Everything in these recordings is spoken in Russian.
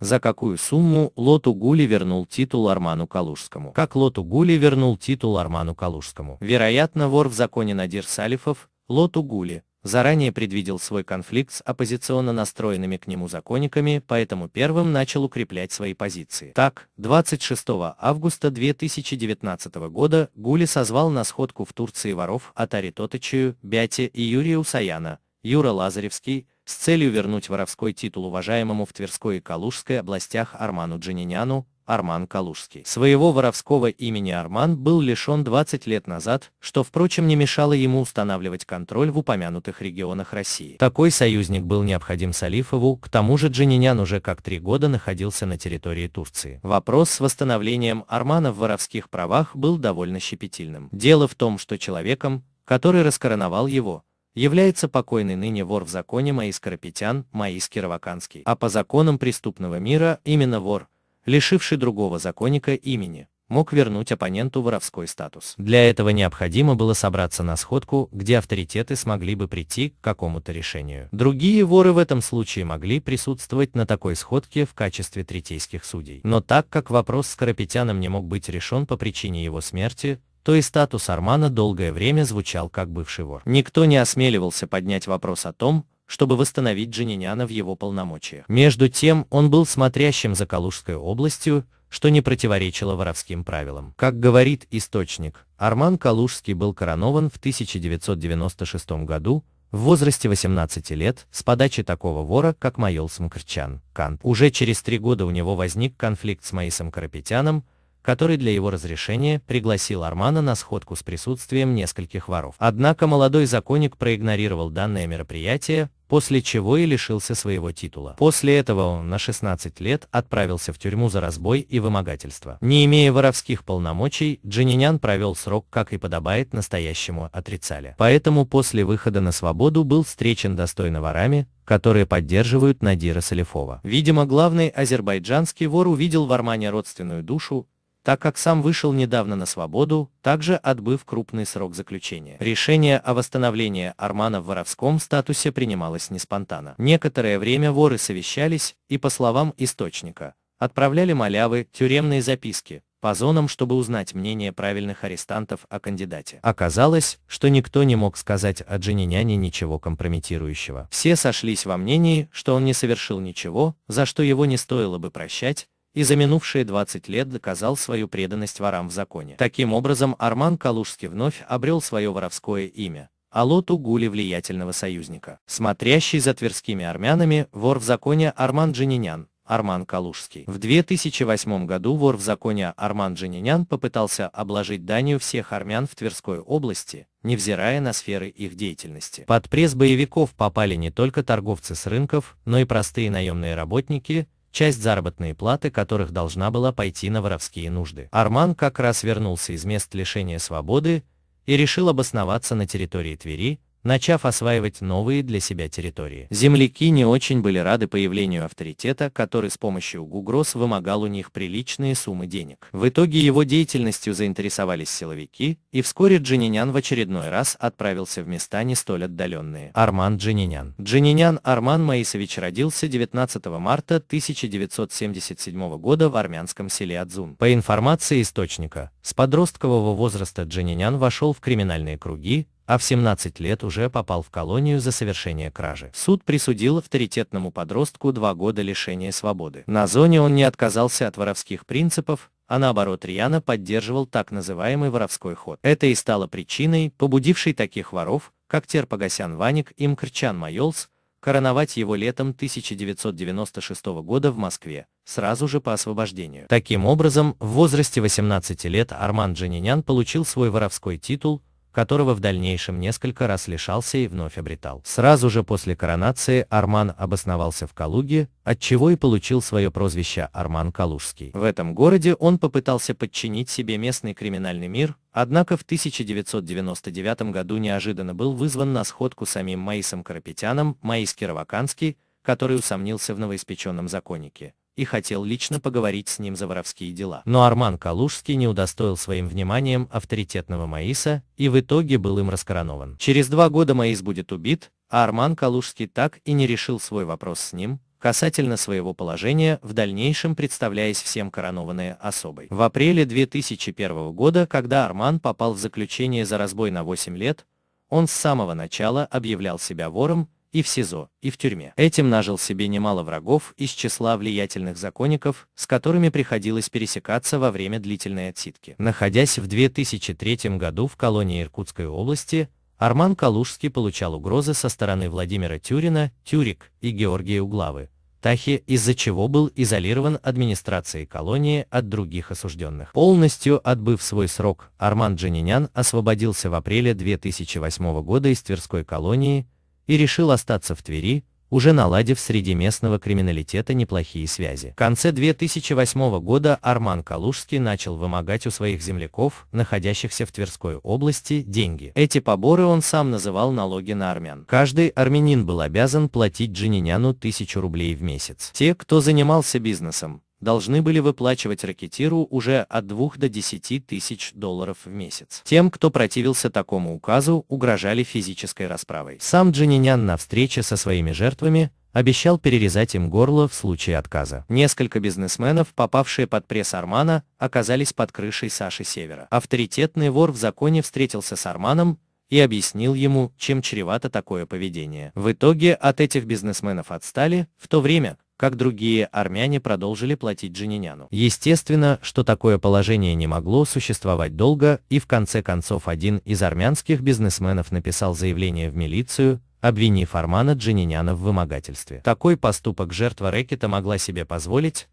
за какую сумму Лоту Гули вернул титул Арману Калужскому. Как Лоту Гули вернул титул Арману Калужскому? Вероятно, вор в законе Надир Салифов, Лоту Гули, заранее предвидел свой конфликт с оппозиционно настроенными к нему законниками, поэтому первым начал укреплять свои позиции. Так, 26 августа 2019 года Гули созвал на сходку в Турции воров Атари Тотычию, Бяти и Юрия Усаяна, Юра Лазаревский, с целью вернуть воровской титул уважаемому в Тверской и Калужской областях Арману Джининяну Арман Калужский. Своего воровского имени Арман был лишен 20 лет назад, что, впрочем, не мешало ему устанавливать контроль в упомянутых регионах России. Такой союзник был необходим Салифову, к тому же Джининян уже как три года находился на территории Турции. Вопрос с восстановлением Армана в воровских правах был довольно щепетильным. Дело в том, что человеком, который раскороновал его, является покойный ныне вор в законе Маис Карапетян, Маис Кироваканский, а по законам преступного мира именно вор, лишивший другого законника имени, мог вернуть оппоненту воровской статус. Для этого необходимо было собраться на сходку, где авторитеты смогли бы прийти к какому-то решению. Другие воры в этом случае могли присутствовать на такой сходке в качестве третейских судей. Но так как вопрос с Карапетяном не мог быть решен по причине его смерти, то и статус Армана долгое время звучал как бывший вор. Никто не осмеливался поднять вопрос о том, чтобы восстановить Джаниняна в его полномочиях. Между тем, он был смотрящим за Калужской областью, что не противоречило воровским правилам. Как говорит источник, Арман Калужский был коронован в 1996 году, в возрасте 18 лет, с подачи такого вора, как Майол Самкарчан, Кант. Уже через три года у него возник конфликт с Маисом Карапетяном, который для его разрешения пригласил Армана на сходку с присутствием нескольких воров. Однако молодой законник проигнорировал данное мероприятие, после чего и лишился своего титула. После этого он на 16 лет отправился в тюрьму за разбой и вымогательство. Не имея воровских полномочий, Джининян провел срок, как и подобает настоящему отрицали. Поэтому после выхода на свободу был встречен достойно ворами, которые поддерживают Надира Салифова. Видимо, главный азербайджанский вор увидел в Армане родственную душу, так как сам вышел недавно на свободу, также отбыв крупный срок заключения. Решение о восстановлении Армана в воровском статусе принималось не спонтанно. Некоторое время воры совещались и, по словам источника, отправляли малявы тюремные записки, по зонам, чтобы узнать мнение правильных арестантов о кандидате. Оказалось, что никто не мог сказать о Джаниняне ничего компрометирующего. Все сошлись во мнении, что он не совершил ничего, за что его не стоило бы прощать, и за минувшие 20 лет доказал свою преданность ворам в законе. Таким образом Арман Калужский вновь обрел свое воровское имя, Алоту Гули влиятельного союзника. Смотрящий за тверскими армянами вор в законе Арман Джининян, Арман Калужский. В 2008 году вор в законе Арман Джининян попытался обложить данью всех армян в Тверской области, невзирая на сферы их деятельности. Под пресс боевиков попали не только торговцы с рынков, но и простые наемные работники, часть заработной платы которых должна была пойти на воровские нужды. Арман как раз вернулся из мест лишения свободы и решил обосноваться на территории Твери, начав осваивать новые для себя территории. Земляки не очень были рады появлению авторитета, который с помощью Гугрос вымогал у них приличные суммы денег. В итоге его деятельностью заинтересовались силовики, и вскоре Джининян в очередной раз отправился в места не столь отдаленные. Арман Джининян Джининян Арман Маисович родился 19 марта 1977 года в армянском селе Адзун. По информации источника, с подросткового возраста Джининян вошел в криминальные круги, а в 17 лет уже попал в колонию за совершение кражи. Суд присудил авторитетному подростку два года лишения свободы. На зоне он не отказался от воровских принципов, а наоборот рьяно поддерживал так называемый воровской ход. Это и стало причиной, побудившей таких воров, как Терпогасян Ваник и Мкрчан Майолс, короновать его летом 1996 года в Москве, сразу же по освобождению. Таким образом, в возрасте 18 лет Арман Джанинян получил свой воровской титул, которого в дальнейшем несколько раз лишался и вновь обретал. Сразу же после коронации Арман обосновался в Калуге, отчего и получил свое прозвище Арман Калужский. В этом городе он попытался подчинить себе местный криминальный мир, однако в 1999 году неожиданно был вызван на сходку самим Маисом Карапетяном, Маис Кироваканский, который усомнился в новоиспеченном законнике и хотел лично поговорить с ним за воровские дела. Но Арман Калужский не удостоил своим вниманием авторитетного Маиса и в итоге был им раскоронован. Через два года Маис будет убит, а Арман Калужский так и не решил свой вопрос с ним, касательно своего положения, в дальнейшем представляясь всем коронованной особой. В апреле 2001 года, когда Арман попал в заключение за разбой на 8 лет, он с самого начала объявлял себя вором и в СИЗО, и в тюрьме. Этим нажил себе немало врагов из числа влиятельных законников, с которыми приходилось пересекаться во время длительной отсидки. Находясь в 2003 году в колонии Иркутской области, Арман Калужский получал угрозы со стороны Владимира Тюрина, Тюрик и Георгия Углавы, Тахи, из-за чего был изолирован администрацией колонии от других осужденных. Полностью отбыв свой срок, Арман Джанинян освободился в апреле 2008 года из Тверской колонии, и решил остаться в Твери, уже наладив среди местного криминалитета неплохие связи. В конце 2008 года Арман Калужский начал вымогать у своих земляков, находящихся в Тверской области, деньги. Эти поборы он сам называл налоги на армян. Каждый армянин был обязан платить джининяну тысячу рублей в месяц. Те, кто занимался бизнесом, должны были выплачивать ракетиру уже от 2 до 10 тысяч долларов в месяц. Тем, кто противился такому указу, угрожали физической расправой. Сам Джанинян на встрече со своими жертвами обещал перерезать им горло в случае отказа. Несколько бизнесменов, попавшие под пресс Армана, оказались под крышей Саши Севера. Авторитетный вор в законе встретился с Арманом и объяснил ему, чем чревато такое поведение. В итоге от этих бизнесменов отстали, в то время, как другие армяне продолжили платить Джининяну. Естественно, что такое положение не могло существовать долго, и в конце концов один из армянских бизнесменов написал заявление в милицию, обвинив Армана Джининяна в вымогательстве. Такой поступок жертва рэкета могла себе позволить,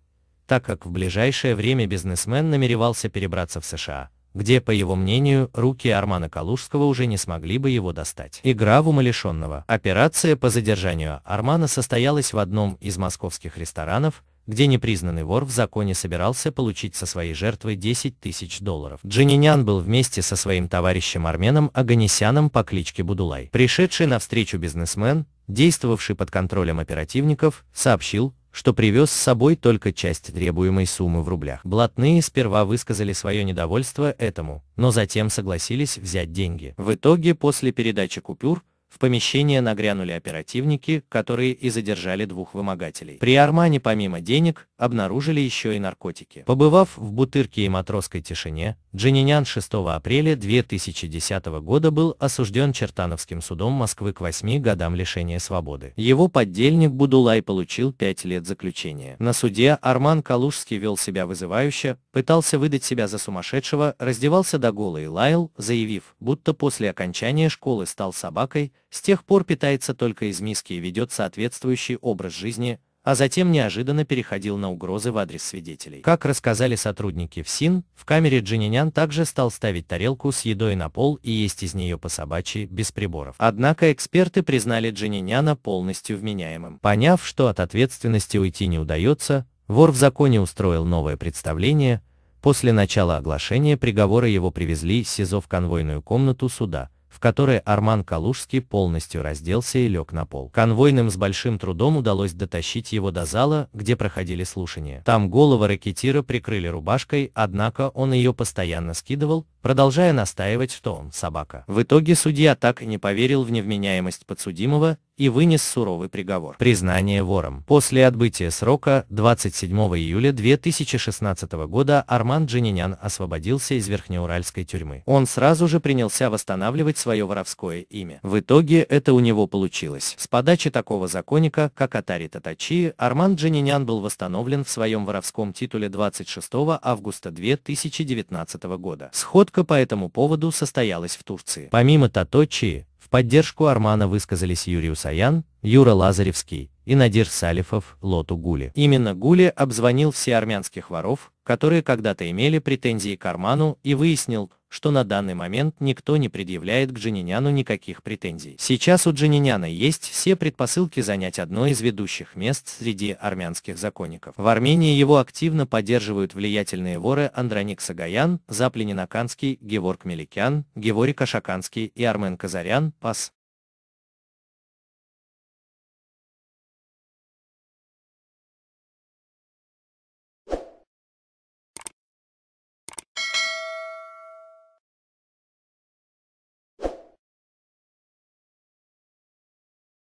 так как в ближайшее время бизнесмен намеревался перебраться в США, где, по его мнению, руки Армана Калужского уже не смогли бы его достать. Игра в умалишенного. Операция по задержанию Армана состоялась в одном из московских ресторанов, где непризнанный вор в законе собирался получить со своей жертвой 10 тысяч долларов. Джининян был вместе со своим товарищем Арменом Аганесяном по кличке Будулай. Пришедший навстречу бизнесмен, действовавший под контролем оперативников, сообщил, что привез с собой только часть требуемой суммы в рублях. Блатные сперва высказали свое недовольство этому, но затем согласились взять деньги. В итоге после передачи купюр в помещение нагрянули оперативники, которые и задержали двух вымогателей. При Армане помимо денег обнаружили еще и наркотики. Побывав в бутырке и матросской тишине, Джининян 6 апреля 2010 года был осужден Чертановским судом Москвы к 8 годам лишения свободы. Его поддельник Будулай получил 5 лет заключения. На суде Арман Калужский вел себя вызывающе, пытался выдать себя за сумасшедшего, раздевался до гола и лаял, заявив, будто после окончания школы стал собакой, с тех пор питается только из миски и ведет соответствующий образ жизни, а затем неожиданно переходил на угрозы в адрес свидетелей. Как рассказали сотрудники ФСИН, в камере Джининян также стал ставить тарелку с едой на пол и есть из нее по собачьи, без приборов. Однако эксперты признали Джининяна полностью вменяемым. Поняв, что от ответственности уйти не удается, вор в законе устроил новое представление, после начала оглашения приговора его привезли из СИЗО в конвойную комнату суда, в которой Арман Калужский полностью разделся и лег на пол. Конвойным с большим трудом удалось дотащить его до зала, где проходили слушания. Там голову ракетира прикрыли рубашкой, однако он ее постоянно скидывал, продолжая настаивать, что он собака. В итоге судья так и не поверил в невменяемость подсудимого и вынес суровый приговор. Признание вором. После отбытия срока 27 июля 2016 года Арман Джининян освободился из Верхнеуральской тюрьмы. Он сразу же принялся восстанавливать свое воровское имя. В итоге это у него получилось. С подачи такого законника, как Атари Татачи, Арман Джининян был восстановлен в своем воровском титуле 26 августа 2019 года. Сход. Выставка по этому поводу состоялась в Турции. Помимо Таточии, в поддержку Армана высказались Юрий Усаян, Юра Лазаревский и Надир Салифов Лоту Гули. Именно Гули обзвонил все армянских воров, которые когда-то имели претензии к Арману и выяснил, что на данный момент никто не предъявляет к Джаниняну никаких претензий. Сейчас у Джаниняна есть все предпосылки занять одно из ведущих мест среди армянских законников. В Армении его активно поддерживают влиятельные воры Андроник Сагаян, Заплининаканский, Геворг Меликян, Геворик Ашаканский и Армен Казарян, ПАС.